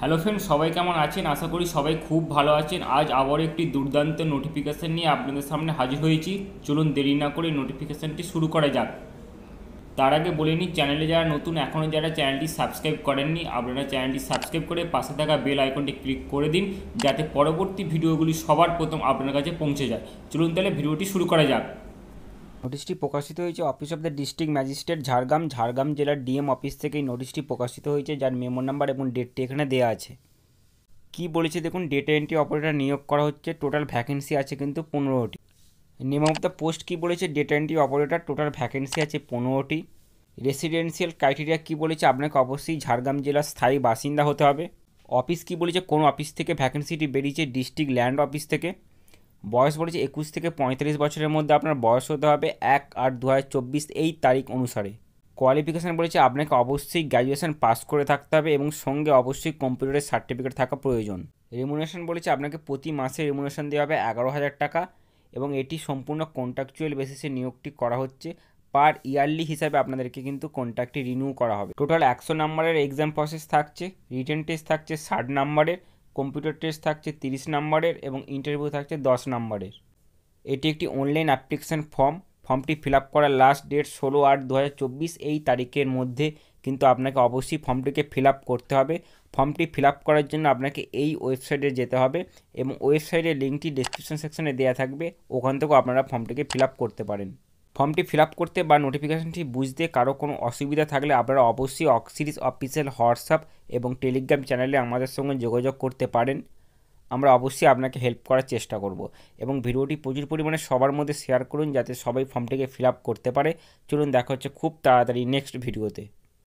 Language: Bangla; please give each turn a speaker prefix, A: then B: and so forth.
A: হ্যালো ফ্রেন্ড সবাই কেমন আছেন আশা করি সবাই খুব ভালো আছেন আজ আবার একটি দুর্দান্ত নোটিফিকেশান নিয়ে আপনাদের সামনে হাজির হয়েছি চলুন দেরি না করে নোটিফিকেশানটি শুরু করা যাক তার আগে বলে নিই চ্যানেলে যারা নতুন এখনও যারা চ্যানেলটি সাবস্ক্রাইব করেননি আপনারা চ্যানেলটি সাবস্ক্রাইব করে পাশে থাকা বেল আইকনটি ক্লিক করে দিন যাতে পরবর্তী ভিডিওগুলি সবার প্রথম আপনার কাছে পৌঁছে যায় চলুন তাহলে ভিডিওটি শুরু করা যাক নোটিশটি প্রকাশিত হয়েছে office of the district
B: magistrate Jhargram Jhargram জেলার ডিএম অফিস থেকে এই নোটিশটি প্রকাশিত হয়েছে যার মেমো নাম্বার এবং ডেটটি এখানে দেওয়া আছে কি বলেছে দেখুন ডেটা এন্ট্রি অপারেটর নিয়োগ করা হচ্ছে টোটাল ভ্যাকেন্সি আছে কিন্তু পনেরোটি নেম অফ দ্য পোস্ট কী বলেছে data entry operator total vacancy আছে পনেরোটি রেসিডেন্সিয়াল ক্রাইটেরিয়া কী বলেছে আপনাকে অবশ্যই ঝাড়গ্রাম জেলার স্থায়ী বাসিন্দা হতে হবে অফিস কী বলেছে কোন অফিস থেকে ভ্যাকেন্সিটি বেরিয়েছে ডিস্ট্রিক্ট ল্যান্ড অফিস থেকে বয়স বলেছে একুশ থেকে পঁয়তাল্লিশ বছরের মধ্যে আপনার বয়স হতে হবে এক আট দু এই তারিখ অনুসারে কোয়ালিফিকেশান বলেছে আপনাকে অবশ্যই গ্র্যাজুয়েশন পাস করে থাকতে হবে এবং সঙ্গে অবশ্যই কম্পিউটারের সার্টিফিকেট থাকা প্রয়োজন রেমুনেশন বলেছে আপনাকে প্রতি মাসে রেমুনেশন দেওয়া হবে এগারো হাজার টাকা এবং এটি সম্পূর্ণ কন্ট্রাকচুয়াল বেসিসে নিয়োগটি করা হচ্ছে পার ইয়ারলি হিসাবে আপনাদেরকে কিন্তু কন্ট্রাক্টটি রিনিউ করা হবে টোটাল একশো নাম্বারের এক্সাম প্রসেস থাকছে রিটেন টেস্ট থাকছে ষাট নাম্বারের কম্পিউটার টেস্ট থাকছে তিরিশ নম্বরের এবং ইন্টারভিউ থাকছে দশ নম্বরের এটি একটি অনলাইন অ্যাপ্লিকেশান ফর্ম ফর্মটি ফিল আপ করার লাস্ট ডেট ষোলো আট দু এই তারিখের মধ্যে কিন্তু আপনাকে অবশ্যই ফর্মটিকে ফিল আপ করতে হবে ফর্মটি ফিল আপ করার জন্য আপনাকে এই ওয়েবসাইটে যেতে হবে এবং ওয়েবসাইটের লিঙ্কটি ডিসক্রিপশন সেকশনে দেওয়া থাকবে ওখান থেকেও আপনারা ফর্মটিকে ফিল আপ করতে পারেন ফর্মটি ফিল করতে বা নোটিফিকেশনটি বুঝতে কারো কোনো অসুবিধা থাকলে আপনারা অবশ্যই অক্সিরিজ অফিসিয়াল হোয়াটসঅ্যাপ এবং টেলিগ্রাম চ্যানেলে আমাদের সঙ্গে যোগাযোগ করতে পারেন আমরা অবশ্যই আপনাকে হেল্প করার চেষ্টা করব এবং ভিডিওটি প্রচুর পরিমাণে সবার মধ্যে শেয়ার করুন যাতে সবাই ফর্মটিকে ফিল করতে পারে চলুন দেখা হচ্ছে খুব তাড়াতাড়ি নেক্সট ভিডিওতে